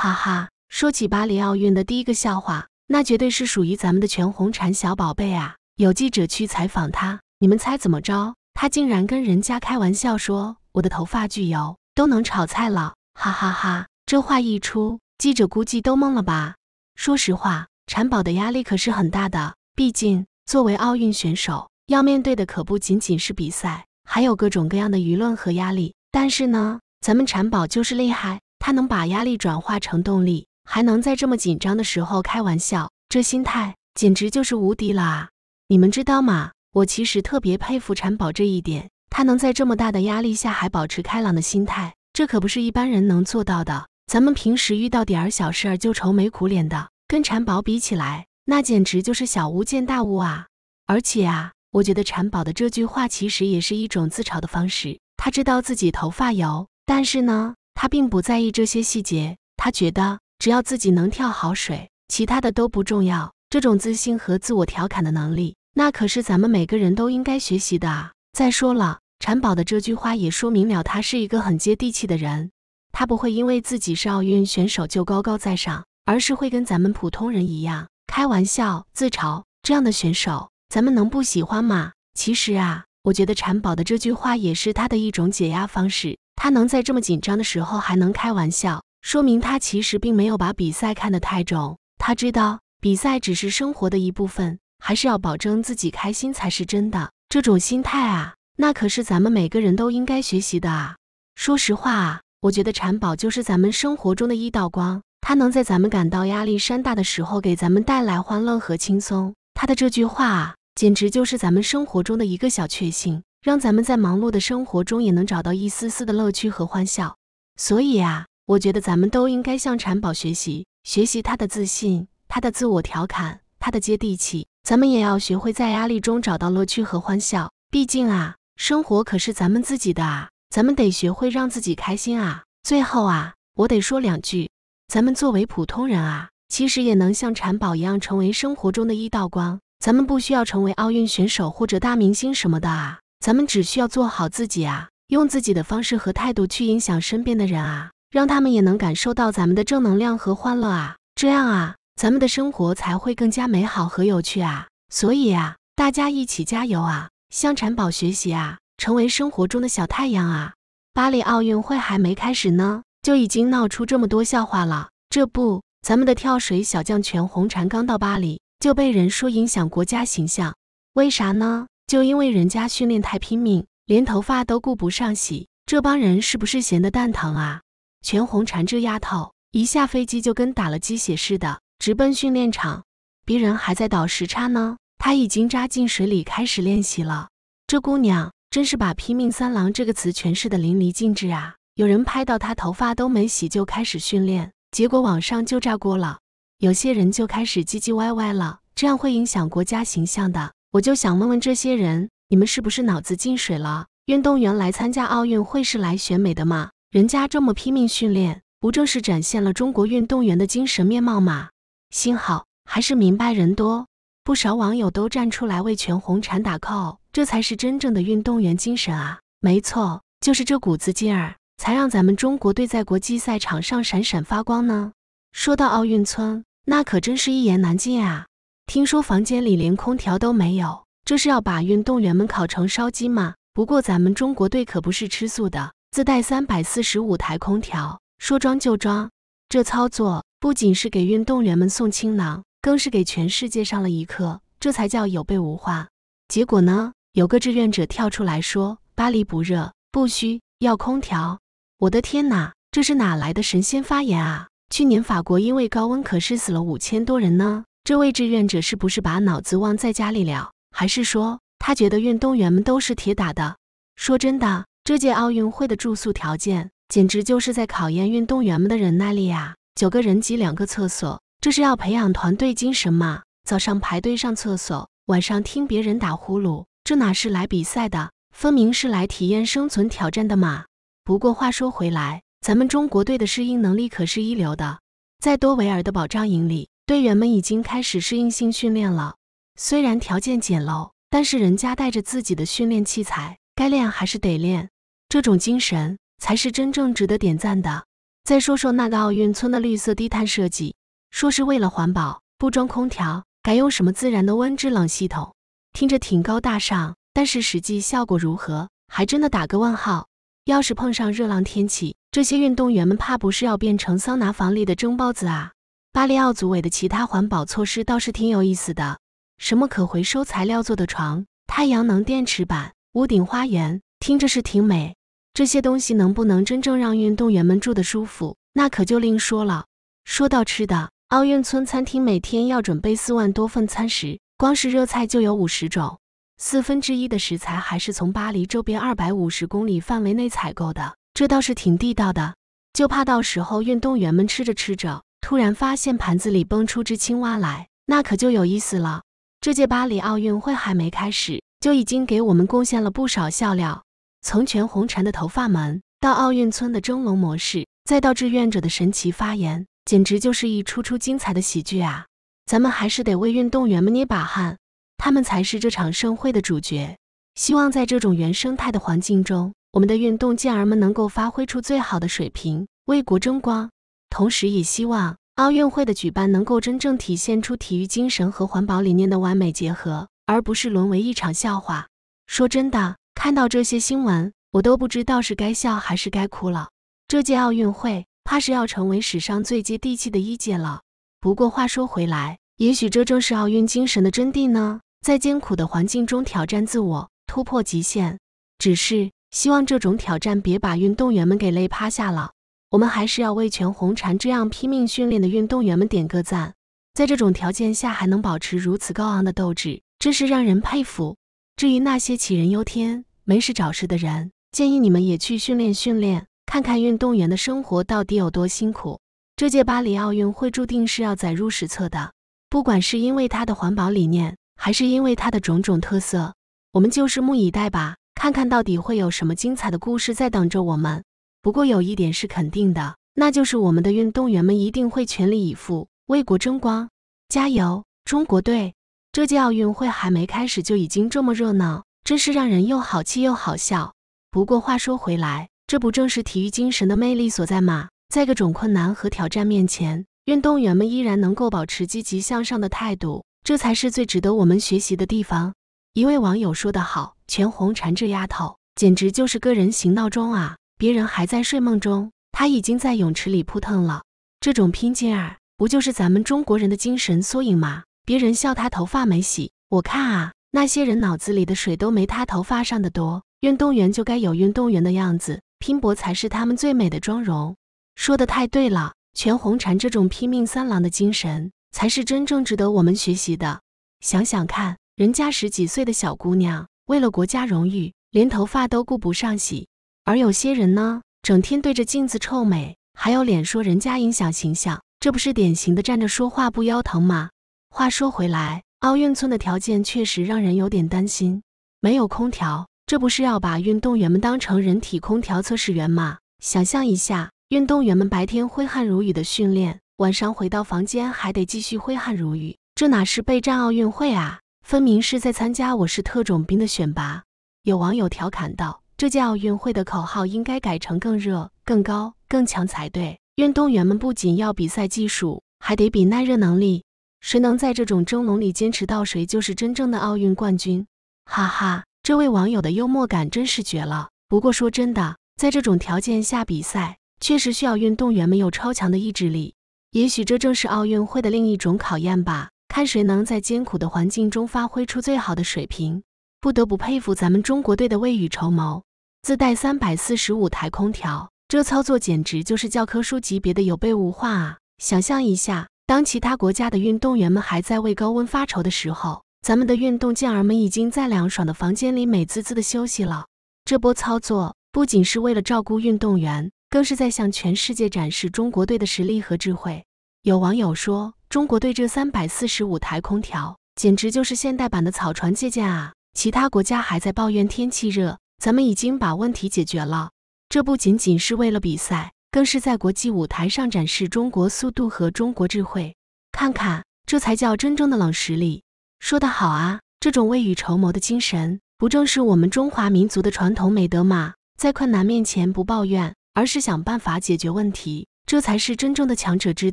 哈哈，说起巴黎奥运的第一个笑话，那绝对是属于咱们的全红婵小宝贝啊！有记者去采访他，你们猜怎么着？他竟然跟人家开玩笑说：“我的头发巨油，都能炒菜了！”哈哈哈，这话一出，记者估计都懵了吧。说实话，婵宝的压力可是很大的，毕竟作为奥运选手，要面对的可不仅仅是比赛，还有各种各样的舆论和压力。但是呢，咱们婵宝就是厉害。他能把压力转化成动力，还能在这么紧张的时候开玩笑，这心态简直就是无敌了啊！你们知道吗？我其实特别佩服婵宝这一点，他能在这么大的压力下还保持开朗的心态，这可不是一般人能做到的。咱们平时遇到点儿小事儿就愁眉苦脸的，跟婵宝比起来，那简直就是小巫见大巫啊！而且啊，我觉得婵宝的这句话其实也是一种自嘲的方式，他知道自己头发油，但是呢。他并不在意这些细节，他觉得只要自己能跳好水，其他的都不重要。这种自信和自我调侃的能力，那可是咱们每个人都应该学习的啊！再说了，婵宝的这句话也说明了他是一个很接地气的人，他不会因为自己是奥运选手就高高在上，而是会跟咱们普通人一样开玩笑、自嘲。这样的选手，咱们能不喜欢吗？其实啊，我觉得婵宝的这句话也是他的一种解压方式。他能在这么紧张的时候还能开玩笑，说明他其实并没有把比赛看得太重。他知道比赛只是生活的一部分，还是要保证自己开心才是真的。这种心态啊，那可是咱们每个人都应该学习的啊！说实话啊，我觉得禅宝就是咱们生活中的一道光。他能在咱们感到压力山大的时候，给咱们带来欢乐和轻松。他的这句话啊，简直就是咱们生活中的一个小确幸。让咱们在忙碌的生活中也能找到一丝丝的乐趣和欢笑。所以啊，我觉得咱们都应该向婵宝学习，学习他的自信，他的自我调侃，他的接地气。咱们也要学会在压力中找到乐趣和欢笑。毕竟啊，生活可是咱们自己的啊，咱们得学会让自己开心啊。最后啊，我得说两句，咱们作为普通人啊，其实也能像婵宝一样成为生活中的一道光。咱们不需要成为奥运选手或者大明星什么的啊。咱们只需要做好自己啊，用自己的方式和态度去影响身边的人啊，让他们也能感受到咱们的正能量和欢乐啊，这样啊，咱们的生活才会更加美好和有趣啊。所以啊，大家一起加油啊，向婵宝学习啊，成为生活中的小太阳啊！巴黎奥运会还没开始呢，就已经闹出这么多笑话了。这不，咱们的跳水小将全红婵刚到巴黎，就被人说影响国家形象，为啥呢？就因为人家训练太拼命，连头发都顾不上洗，这帮人是不是闲得蛋疼啊？全红婵这丫头一下飞机就跟打了鸡血似的，直奔训练场。别人还在倒时差呢，她已经扎进水里开始练习了。这姑娘真是把“拼命三郎”这个词诠释的淋漓尽致啊！有人拍到她头发都没洗就开始训练，结果网上就炸锅了。有些人就开始唧唧歪歪了，这样会影响国家形象的。我就想问问这些人，你们是不是脑子进水了？运动员来参加奥运会是来选美的吗？人家这么拼命训练，不正是展现了中国运动员的精神面貌吗？幸好还是明白人多，不少网友都站出来为全红婵打 call，这才是真正的运动员精神啊！没错，就是这股子劲儿，才让咱们中国队在国际赛场上闪闪发光呢。说到奥运村，那可真是一言难尽啊。听说房间里连空调都没有，这是要把运动员们烤成烧鸡吗？不过咱们中国队可不是吃素的，自带三百四十五台空调，说装就装。这操作不仅是给运动员们送清凉，更是给全世界上了一课，这才叫有备无患。结果呢，有个志愿者跳出来说：“巴黎不热，不需要空调。”我的天哪，这是哪来的神仙发言啊？去年法国因为高温可是死了五千多人呢。这位志愿者是不是把脑子忘在家里了？还是说他觉得运动员们都是铁打的？说真的，这届奥运会的住宿条件简直就是在考验运动员们的忍耐力啊！九个人挤两个厕所，这是要培养团队精神吗？早上排队上厕所，晚上听别人打呼噜，这哪是来比赛的，分明是来体验生存挑战的嘛！不过话说回来，咱们中国队的适应能力可是一流的，在多维尔的保障营里。队员们已经开始适应性训练了，虽然条件简陋，但是人家带着自己的训练器材，该练还是得练。这种精神才是真正值得点赞的。再说说那个奥运村的绿色低碳设计，说是为了环保，不装空调，改用什么自然的温制冷系统，听着挺高大上，但是实际效果如何，还真的打个问号。要是碰上热浪天气，这些运动员们怕不是要变成桑拿房里的蒸包子啊！巴黎奥组委的其他环保措施倒是挺有意思的，什么可回收材料做的床、太阳能电池板、屋顶花园，听着是挺美。这些东西能不能真正让运动员们住得舒服，那可就另说了。说到吃的，奥运村餐厅每天要准备四万多份餐食，光是热菜就有五十种，四分之一的食材还是从巴黎周边二百五十公里范围内采购的，这倒是挺地道的。就怕到时候运动员们吃着吃着。突然发现盘子里蹦出只青蛙来，那可就有意思了。这届巴黎奥运会还没开始，就已经给我们贡献了不少笑料。从全红婵的头发门，到奥运村的蒸笼模式，再到志愿者的神奇发言，简直就是一出出精彩的喜剧啊！咱们还是得为运动员们捏把汗，他们才是这场盛会的主角。希望在这种原生态的环境中，我们的运动健儿们能够发挥出最好的水平，为国争光。同时，也希望奥运会的举办能够真正体现出体育精神和环保理念的完美结合，而不是沦为一场笑话。说真的，看到这些新闻，我都不知道是该笑还是该哭了。这届奥运会怕是要成为史上最接地气的一届了。不过话说回来，也许这正是奥运精神的真谛呢——在艰苦的环境中挑战自我，突破极限。只是希望这种挑战别把运动员们给累趴下了。我们还是要为全红婵这样拼命训练的运动员们点个赞，在这种条件下还能保持如此高昂的斗志，真是让人佩服。至于那些杞人忧天、没事找事的人，建议你们也去训练训练，看看运动员的生活到底有多辛苦。这届巴黎奥运会注定是要载入史册的，不管是因为它的环保理念，还是因为它的种种特色，我们就拭目以待吧，看看到底会有什么精彩的故事在等着我们。不过有一点是肯定的，那就是我们的运动员们一定会全力以赴，为国争光。加油，中国队！这届奥运会还没开始就已经这么热闹，真是让人又好气又好笑。不过话说回来，这不正是体育精神的魅力所在吗？在各种困难和挑战面前，运动员们依然能够保持积极向上的态度，这才是最值得我们学习的地方。一位网友说得好：“全红婵这丫头简直就是个人行闹钟啊！”别人还在睡梦中，他已经在泳池里扑腾了。这种拼劲儿，不就是咱们中国人的精神缩影吗？别人笑他头发没洗，我看啊，那些人脑子里的水都没他头发上的多。运动员就该有运动员的样子，拼搏才是他们最美的妆容。说的太对了，全红婵这种拼命三郎的精神，才是真正值得我们学习的。想想看，人家十几岁的小姑娘，为了国家荣誉，连头发都顾不上洗。而有些人呢，整天对着镜子臭美，还有脸说人家影响形象，这不是典型的站着说话不腰疼吗？话说回来，奥运村的条件确实让人有点担心，没有空调，这不是要把运动员们当成人体空调测试员吗？想象一下，运动员们白天挥汗如雨的训练，晚上回到房间还得继续挥汗如雨，这哪是备战奥运会啊，分明是在参加我是特种兵的选拔。有网友调侃道。这届奥运会的口号应该改成更热、更高、更强才对。运动员们不仅要比赛技术，还得比耐热能力。谁能在这种蒸笼里坚持到谁就是真正的奥运冠军。哈哈，这位网友的幽默感真是绝了。不过说真的，在这种条件下比赛，确实需要运动员们有超强的意志力。也许这正是奥运会的另一种考验吧，看谁能在艰苦的环境中发挥出最好的水平。不得不佩服咱们中国队的未雨绸缪。自带三百四十五台空调，这操作简直就是教科书级别的有备无患啊！想象一下，当其他国家的运动员们还在为高温发愁的时候，咱们的运动健儿们已经在凉爽的房间里美滋滋的休息了。这波操作不仅是为了照顾运动员，更是在向全世界展示中国队的实力和智慧。有网友说，中国队这三百四十五台空调简直就是现代版的草船借箭啊！其他国家还在抱怨天气热。咱们已经把问题解决了，这不仅仅是为了比赛，更是在国际舞台上展示中国速度和中国智慧。看看，这才叫真正的冷实力！说得好啊，这种未雨绸缪的精神，不正是我们中华民族的传统美德吗？在困难面前不抱怨，而是想办法解决问题，这才是真正的强者之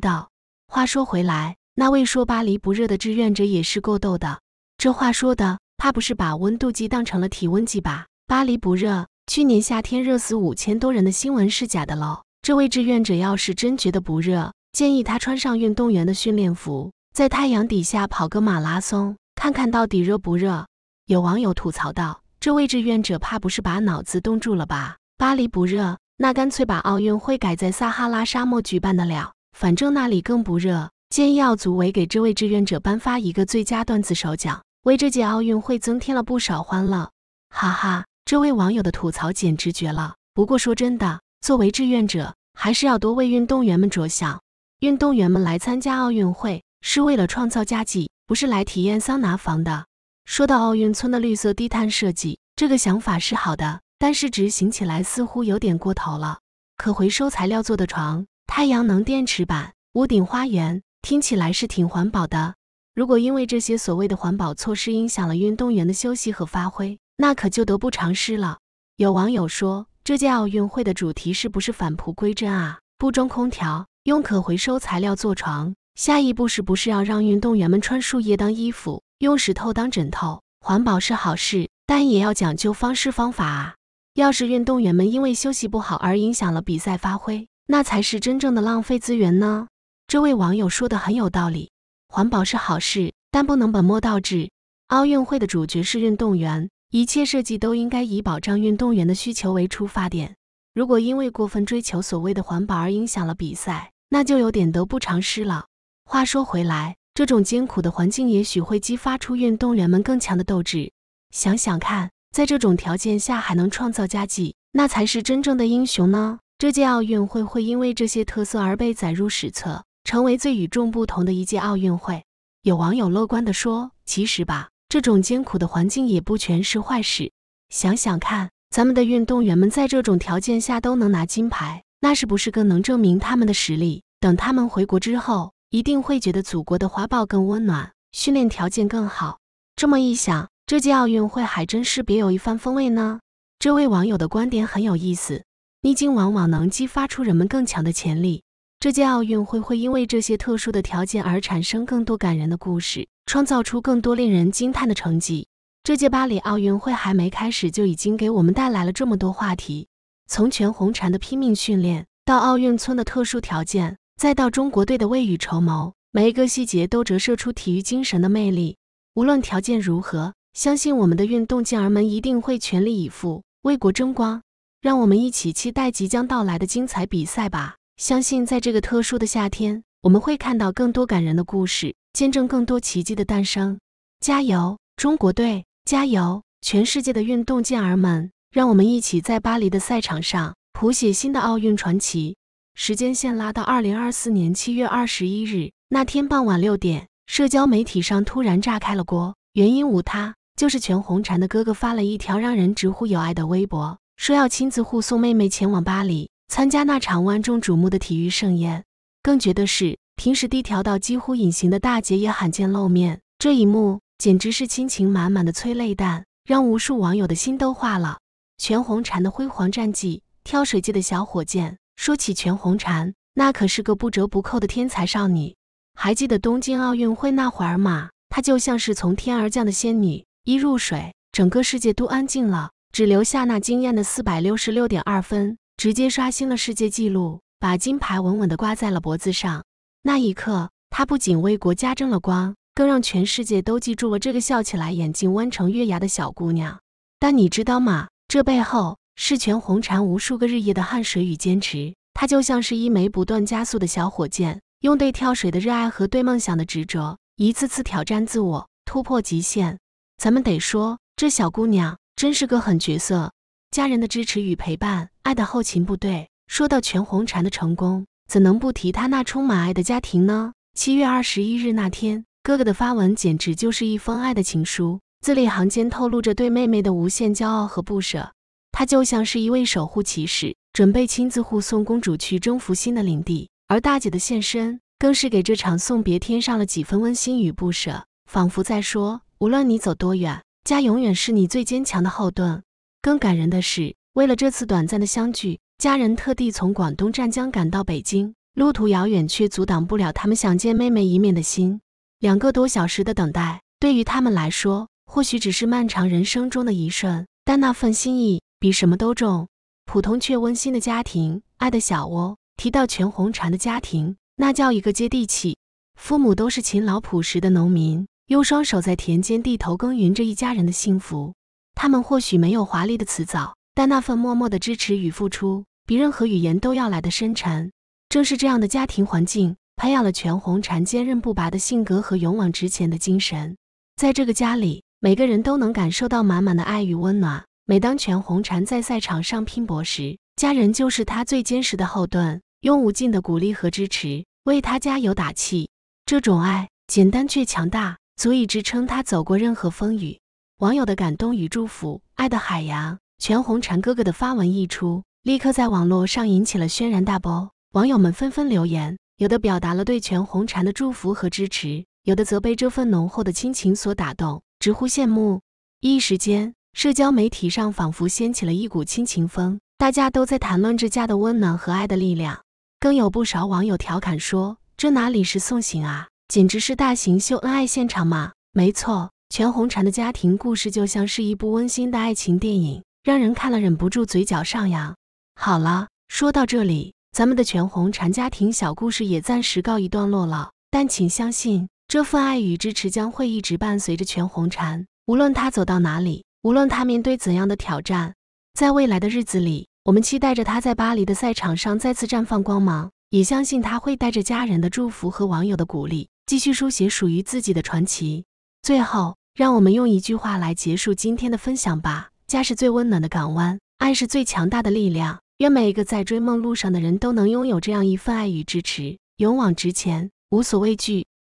道。话说回来，那位说巴黎不热的志愿者也是够逗的，这话说的，怕不是把温度计当成了体温计吧？巴黎不热，去年夏天热死五千多人的新闻是假的喽。这位志愿者要是真觉得不热，建议他穿上运动员的训练服，在太阳底下跑个马拉松，看看到底热不热。有网友吐槽道：“这位志愿者怕不是把脑子冻住了吧？”巴黎不热，那干脆把奥运会改在撒哈拉沙漠举办得了，反正那里更不热。建议奥组委给这位志愿者颁发一个最佳段子手奖，为这届奥运会增添了不少欢乐。哈哈。这位网友的吐槽简直绝了。不过说真的，作为志愿者，还是要多为运动员们着想。运动员们来参加奥运会是为了创造佳绩，不是来体验桑拿房的。说到奥运村的绿色低碳设计，这个想法是好的，但是执行起来似乎有点过头了。可回收材料做的床、太阳能电池板、屋顶花园，听起来是挺环保的。如果因为这些所谓的环保措施影响了运动员的休息和发挥，那可就得不偿失了。有网友说，这届奥运会的主题是不是返璞归真啊？不装空调，用可回收材料做床。下一步是不是要让运动员们穿树叶当衣服，用石头当枕头？环保是好事，但也要讲究方式方法啊。要是运动员们因为休息不好而影响了比赛发挥，那才是真正的浪费资源呢。这位网友说的很有道理，环保是好事，但不能本末倒置。奥运会的主角是运动员。一切设计都应该以保障运动员的需求为出发点。如果因为过分追求所谓的环保而影响了比赛，那就有点得不偿失了。话说回来，这种艰苦的环境也许会激发出运动员们更强的斗志。想想看，在这种条件下还能创造佳绩，那才是真正的英雄呢。这届奥运会会因为这些特色而被载入史册，成为最与众不同的一届奥运会。有网友乐观的说：“其实吧。”这种艰苦的环境也不全是坏事。想想看，咱们的运动员们在这种条件下都能拿金牌，那是不是更能证明他们的实力？等他们回国之后，一定会觉得祖国的花豹更温暖，训练条件更好。这么一想，这届奥运会还真是别有一番风味呢。这位网友的观点很有意思：逆境往往能激发出人们更强的潜力。这届奥运会会因为这些特殊的条件而产生更多感人的故事。创造出更多令人惊叹的成绩。这届巴黎奥运会还没开始，就已经给我们带来了这么多话题。从全红婵的拼命训练，到奥运村的特殊条件，再到中国队的未雨绸缪，每一个细节都折射出体育精神的魅力。无论条件如何，相信我们的运动健儿们一定会全力以赴，为国争光。让我们一起期待即将到来的精彩比赛吧！相信在这个特殊的夏天。我们会看到更多感人的故事，见证更多奇迹的诞生。加油，中国队！加油，全世界的运动健儿们！让我们一起在巴黎的赛场上谱写新的奥运传奇。时间线拉到二零二四年七月二十一日那天傍晚六点，社交媒体上突然炸开了锅，原因无他，就是全红婵的哥哥发了一条让人直呼有爱的微博，说要亲自护送妹妹前往巴黎参加那场万众瞩目的体育盛宴。更绝的是，平时低调到几乎隐形的大姐也罕见露面，这一幕简直是亲情满满的催泪弹，让无数网友的心都化了。全红婵的辉煌战绩，跳水界的“小火箭”。说起全红婵，那可是个不折不扣的天才少女。还记得东京奥运会那会儿吗？她就像是从天而降的仙女，一入水，整个世界都安静了，只留下那惊艳的四百六十六点二分，直接刷新了世界纪录。把金牌稳稳地挂在了脖子上，那一刻，她不仅为国家争了光，更让全世界都记住了这个笑起来眼睛弯成月牙的小姑娘。但你知道吗？这背后是全红婵无数个日夜的汗水与坚持。她就像是一枚不断加速的小火箭，用对跳水的热爱和对梦想的执着，一次次挑战自我，突破极限。咱们得说，这小姑娘真是个狠角色。家人的支持与陪伴，爱的后勤部队。说到全红婵的成功，怎能不提她那充满爱的家庭呢？七月二十一日那天，哥哥的发文简直就是一封爱的情书，字里行间透露着对妹妹的无限骄傲和不舍。他就像是一位守护骑士，准备亲自护送公主去征服新的领地。而大姐的现身，更是给这场送别添上了几分温馨与不舍，仿佛在说：无论你走多远，家永远是你最坚强的后盾。更感人的是，为了这次短暂的相聚。家人特地从广东湛江赶到北京，路途遥远却阻挡不了他们想见妹妹一面的心。两个多小时的等待，对于他们来说或许只是漫长人生中的一瞬，但那份心意比什么都重。普通却温馨的家庭，爱的小窝。提到全红婵的家庭，那叫一个接地气。父母都是勤劳朴实的农民，用双手在田间地头耕耘着一家人的幸福。他们或许没有华丽的辞藻。但那份默默的支持与付出，比任何语言都要来的深沉。正是这样的家庭环境，培养了全红婵坚韧不拔的性格和勇往直前的精神。在这个家里，每个人都能感受到满满的爱与温暖。每当全红婵在赛场上拼搏时，家人就是她最坚实的后盾，用无尽的鼓励和支持为她加油打气。这种爱简单却强大，足以支撑她走过任何风雨。网友的感动与祝福，爱的海洋。全红婵哥哥的发文一出，立刻在网络上引起了轩然大波。网友们纷纷留言，有的表达了对全红婵的祝福和支持，有的则被这份浓厚的亲情所打动，直呼羡慕。一时间，社交媒体上仿佛掀起了一股亲情风，大家都在谈论着家的温暖和爱的力量。更有不少网友调侃说：“这哪里是送行啊，简直是大型秀恩爱现场嘛！”没错，全红婵的家庭故事就像是一部温馨的爱情电影。让人看了忍不住嘴角上扬。好了，说到这里，咱们的全红婵家庭小故事也暂时告一段落了。但请相信，这份爱与支持将会一直伴随着全红婵，无论她走到哪里，无论她面对怎样的挑战。在未来的日子里，我们期待着她在巴黎的赛场上再次绽放光芒，也相信她会带着家人的祝福和网友的鼓励，继续书写属于自己的传奇。最后，让我们用一句话来结束今天的分享吧。家是最温暖的港湾，爱是最强大的力量。愿每一个在追梦路上的人都能拥有这样一份爱与支持，勇往直前，无所畏惧。